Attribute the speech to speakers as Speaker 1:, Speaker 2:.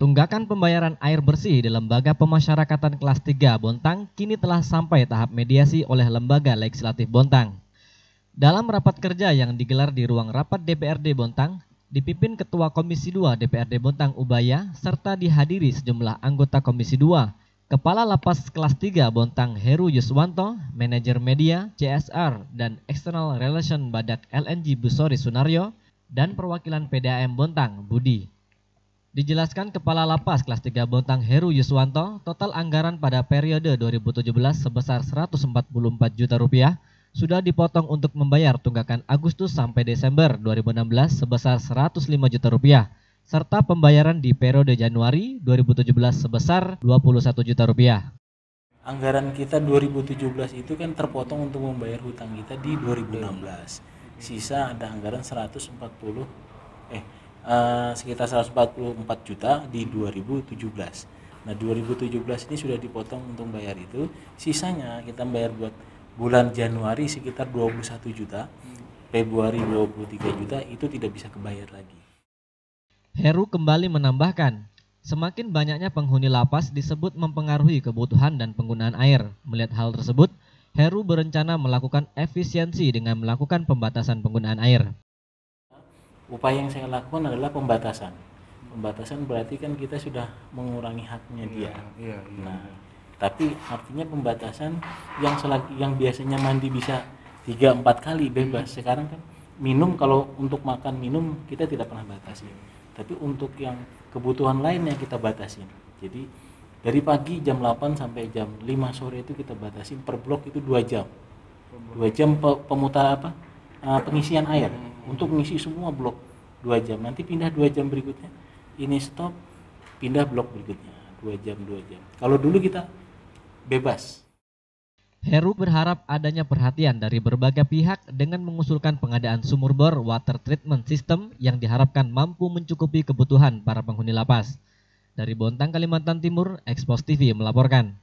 Speaker 1: Tunggakan pembayaran air bersih di Lembaga Pemasyarakatan Kelas 3 Bontang kini telah sampai tahap mediasi oleh Lembaga Legislatif Bontang. Dalam rapat kerja yang digelar di ruang rapat DPRD Bontang, dipimpin Ketua Komisi 2 DPRD Bontang Ubaya serta dihadiri sejumlah anggota Komisi 2, Kepala Lapas Kelas 3 Bontang Heru Yuswanto, Manajer Media, CSR, dan External Relation Badak LNG Busori Sunario, dan perwakilan PDAM Bontang Budi. Dijelaskan Kepala Lapas kelas 3 Bontang Heru Yuswanto, total anggaran pada periode 2017 sebesar 144 juta rupiah sudah dipotong untuk membayar tunggakan Agustus sampai Desember 2016 sebesar 105 juta rupiah serta pembayaran di periode Januari 2017 sebesar 21 juta rupiah.
Speaker 2: Anggaran kita 2017 itu kan terpotong untuk membayar hutang kita di 2016. Sisa ada anggaran 140 eh uh, sekitar 144 juta di 2017. Nah, 2017 ini sudah dipotong untuk bayar itu. Sisanya kita bayar buat bulan Januari sekitar 21 juta, Februari 23 juta itu tidak bisa kebayar lagi.
Speaker 1: Heru kembali menambahkan, semakin banyaknya penghuni lapas disebut mempengaruhi kebutuhan dan penggunaan air. Melihat hal tersebut, Heru berencana melakukan efisiensi dengan melakukan pembatasan penggunaan air
Speaker 2: upaya yang saya lakukan adalah pembatasan pembatasan berarti kan kita sudah mengurangi haknya dia dia yeah, yeah, nah iya. tapi artinya pembatasan yang selagi yang biasanya mandi bisa tiga empat kali hmm. bebas mm. sekarang kan minum kalau untuk makan minum kita tidak pernah batasi tapi untuk yang kebutuhan lainnya kita batasi. jadi dari pagi jam 8 sampai jam 5 sore itu kita batasi per blok itu dua jam dua jam pe pemutar apa uh, pengisian air mm. untuk mengisi semua blok dua jam nanti pindah dua jam berikutnya ini stop pindah blok berikutnya dua jam dua jam kalau dulu kita bebas
Speaker 1: Heru berharap adanya perhatian dari berbagai pihak dengan mengusulkan pengadaan sumur bor water treatment system yang diharapkan mampu mencukupi kebutuhan para penghuni lapas. Dari Bontang, Kalimantan Timur, Expos TV melaporkan.